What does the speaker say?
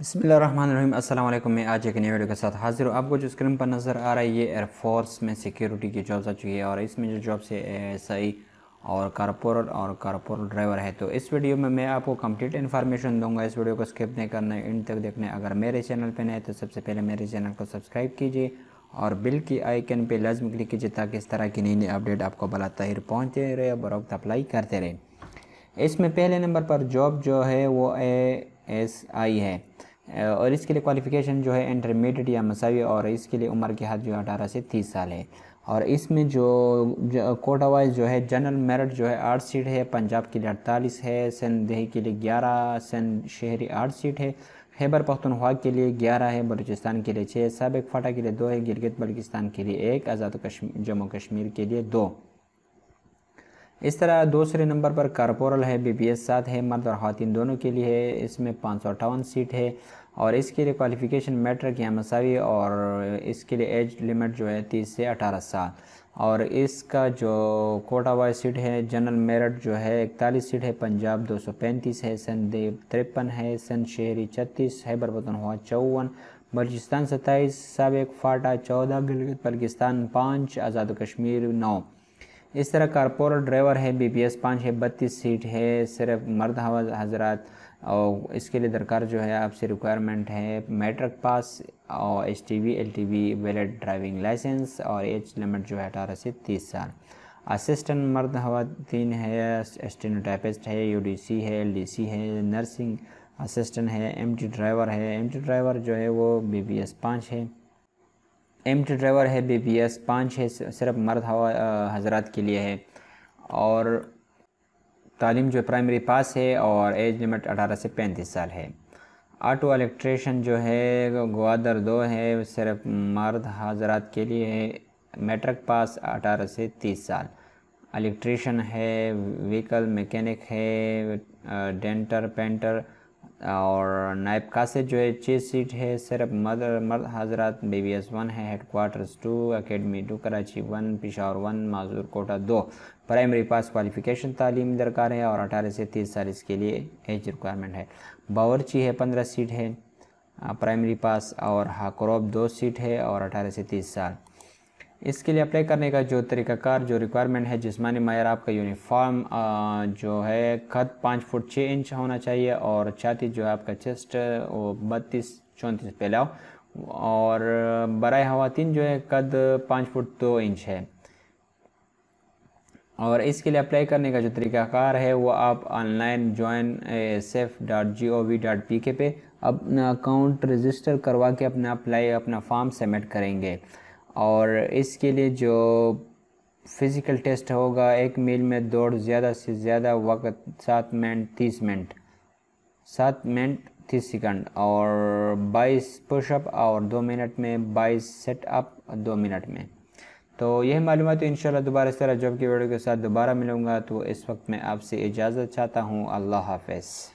अस्सलाम वालेकुम मैं आज एक नई वीडियो के साथ हाजिर हूँ आपको जो स्क्रीन पर नज़र आ रहा है ये एयरफोर्स में सिक्योरिटी की जॉब्स आ चुकी है और इसमें जो जॉब्स है एस आई और कारपोरेट और कारपोरेट ड्राइवर है तो इस वीडियो में मैं आपको कंप्लीट इन्फॉर्मेशन दूंगा इस वीडियो को स्किप नहीं करना है इंड तक देखना है अगर मेरे चैनल पर नए तो सबसे पहले मेरे चैनल को सब्सक्राइब कीजिए और बिल की आइकन पर लाजम क्लिक कीजिए ताकि इस तरह की नई नई अपडेट आपको बला तहिर पहुँचते रहे और अप्लाई करते रहे इसमें पहले नंबर पर जॉब जो है वो ए एस आई है और इसके लिए क्वालिफ़िकेशन जो है इंटरमीडिएट या मसावी और इसके लिए उम्र की हद जो है अठारह से तीस साल है और इसमें जो, कोटा वाइज जो है जनरल मेरिट जो है आठ सीट है पंजाब के लिए अड़तालीस है सन दही के लिए ग्यारह सन शहरी आठ सीट है खैबर पख्तनख्वा के लिए ग्यारह है बलूचिस्तान के लिए छः सबक फाटा के लिए दो है गिरगित बल्किस्तान के लिए एक आज़ाद कश्मीर जम्मू कश्मीर के लिए दो इस तरह दूसरे नंबर पर कारपोरल है बी पी एस सात है मर्द और खातिन दोनों के लिए है इसमें पाँच सौ अट्ठावन सीट है और इसके लिए क्वालिफ़िकेशन मैट्रिक या मसावी और इसके लिए एज लिमिट जो है तीस से अठारह साल और इसका जो कोटा वाइज सीट है जनरल मेरठ जो है इकतालीस सीट है पंजाब दो सौ पैंतीस है संदेव तिरपन है सन शहरी छत्तीस हैबर हुआ चौवन बलूचिस्तान सत्ताईस सबक फाटा चौदह गिलगित बल्किस्तान पाँच आज़ाद कश्मीर नौ इस तरह कारपोरेट ड्राइवर है बी पी एस पाँच है बत्तीस सीट है सिर्फ मर्द हजरात और इसके लिए दरकार जो है आपसे रिक्वायरमेंट है मैट्रिक पास और H T V L T V valid driving licence और एज लिमिट जो है अठारह से तीस साल असिस्टेंट मर्द तीन है एस्टेनोटाइपिस्ट है यू डी सी है एल डी सी है नर्सिंग असिस्टेंट है एम टी ड्राइवर है एम टी ड्राइवर जो है वो बी पी एस पाँच है टी ड्राइवर है बी पी एस पाँच है सिर्फ मर्द हवा हजरात के लिए है और तालीम जो प्राइमरी पास है और एज लिमिट अठारह से पैंतीस साल है ऑटो इलेक्ट्रेशन जो है ग्वादर दो है सिर्फ मर्द हजरात के लिए है मेट्रिक पास अठारह से तीस साल इलेक्ट्रीशन है व्हीकल मैकेनिक है डेंटर पेंटर और नायब कासे जो है छः सीट है सिर्फ मदर मर्द हजरत बी बी एस वन है headquarters two academy two Karachi one Peshawar one माजूर कोटा दो प्राइमरी पास क्वालिफिकेशन तालीम दरकार है और अठारह से तीस साल इसके लिए एज रिक्वायरमेंट है बावरची है पंद्रह सीट है प्राइमरी पास और हाकरोब दो सीट है और अठारह से तीस साल इसके लिए अप्लाई करने का जो तरीक़ाकार जो रिक्वायरमेंट है जिसमानी मैार आपका यूनिफॉर्म जो है खत पाँच फुट छः इंच होना चाहिए और छाती जो है आपका चेस्ट वो बत्तीस चौंतीस फैलाओ और बरए खातिन जो है कद पाँच फुट दो इंच है और इसके लिए अप्लाई करने का जो तरीक़ाकार है वो आप online join F dot G O V dot P K पे अपना अकाउंट रजिस्टर करवा के अपना अप्लाई अपना फॉर्म सबमिट करेंगे और इसके लिए जो फ़िज़िकल टेस्ट होगा एक मील में दौड़ ज़्यादा से ज़्यादा वक्त सात मिनट तीस मिनट सात मिनट तीस सेकंड और बाईस पुशअप और दो मिनट में बाईस सेट अप दो मिनट में तो यह मालूम तो इन दोबारा इस तरह जॉब की वीडियो के साथ दोबारा मिलूँगा तो इस वक्त मैं आपसे इजाज़त चाहता हूँ अल्लाह हाफ